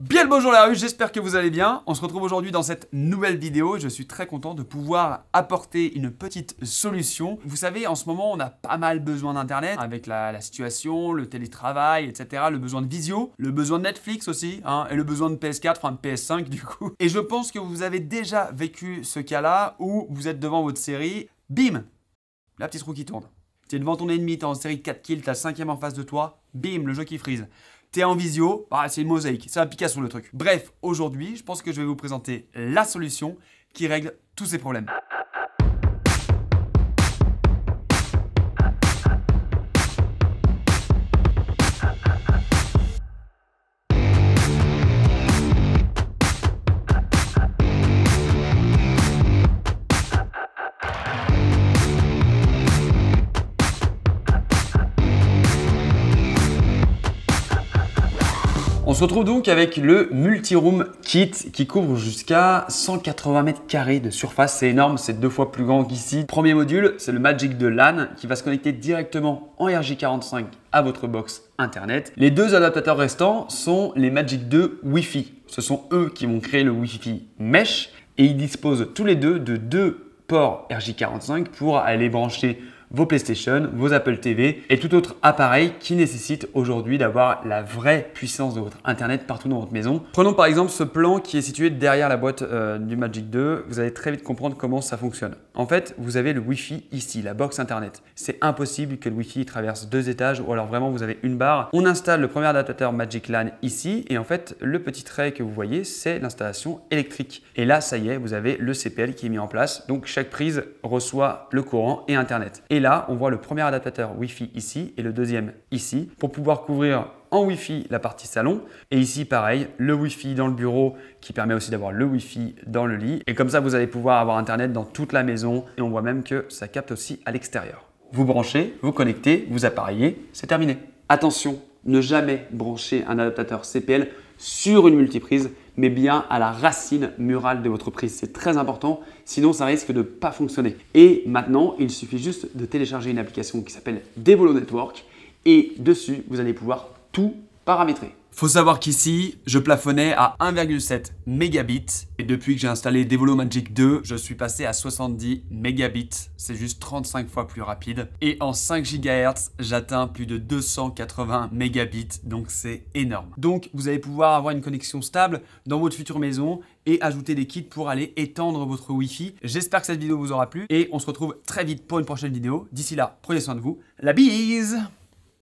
Bien le bonjour la rue, j'espère que vous allez bien. On se retrouve aujourd'hui dans cette nouvelle vidéo je suis très content de pouvoir apporter une petite solution. Vous savez, en ce moment, on a pas mal besoin d'Internet avec la, situation, le télétravail, etc. Le besoin de visio, le besoin de Netflix aussi, hein, et le besoin de PS4, enfin de PS5 du coup. Et je pense que vous avez déjà vécu ce cas-là où vous êtes devant votre série, bim, la petite roue qui tourne. T'es devant ton ennemi, t'es en série de 4 kills, t'as le cinquième en face de toi, bim, le jeu qui frise. T'es en visio, bah, c'est une mosaïque, c'est un Picasso le truc. Bref, aujourd'hui, je pense que je vais vous présenter la solution qui règle tous ces problèmes. On se retrouve donc avec le Multi Room Kit qui couvre jusqu'à 180 mètres carrés de surface. C'est énorme, c'est deux fois plus grand qu'ici. Premier module, c'est le Magic de LAN qui va se connecter directement en RJ45 à votre box internet. Les deux adaptateurs restants sont les Magic 2 Wi-Fi. Ce sont eux qui vont créer le Wi-Fi mesh et ils disposent tous les deux de deux ports RJ45 pour aller brancher vos PlayStation, vos Apple TV et tout autre appareil qui nécessite aujourd'hui d'avoir la vraie puissance de votre Internet partout dans votre maison. Prenons par exemple ce plan qui est situé derrière la boîte euh, du Magic 2. Vous allez très vite comprendre comment ça fonctionne. En fait, vous avez le Wi-Fi ici, la box Internet. C'est impossible que le Wi-Fi traverse deux étages ou alors vraiment vous avez une barre. On installe le premier adaptateur Magic LAN ici et en fait, le petit trait que vous voyez, c'est l'installation électrique. Et là, ça y est, vous avez le CPL qui est mis en place. Donc chaque prise reçoit le courant et Internet. Et et là, on voit le premier adaptateur Wi-Fi ici et le deuxième ici pour pouvoir couvrir en Wi-Fi la partie salon. Et ici, pareil, le Wi-Fi dans le bureau qui permet aussi d'avoir le Wi-Fi dans le lit. Et comme ça, vous allez pouvoir avoir Internet dans toute la maison. Et on voit même que ça capte aussi à l'extérieur. Vous branchez, vous connectez, vous appareillez, c'est terminé. Attention, ne jamais brancher un adaptateur CPL sur une multiprise mais bien à la racine murale de votre prise. C'est très important, sinon ça risque de ne pas fonctionner. Et maintenant, il suffit juste de télécharger une application qui s'appelle Devolo Network et dessus, vous allez pouvoir tout paramétrer. Faut savoir qu'ici, je plafonnais à 1,7 mégabits et depuis que j'ai installé Devolo Magic 2, je suis passé à 70 mégabits, c'est juste 35 fois plus rapide. Et en 5 GHz, j'atteins plus de 280 mégabits, donc c'est énorme. Donc vous allez pouvoir avoir une connexion stable dans votre future maison et ajouter des kits pour aller étendre votre Wi-Fi. J'espère que cette vidéo vous aura plu et on se retrouve très vite pour une prochaine vidéo. D'ici là, prenez soin de vous. La bise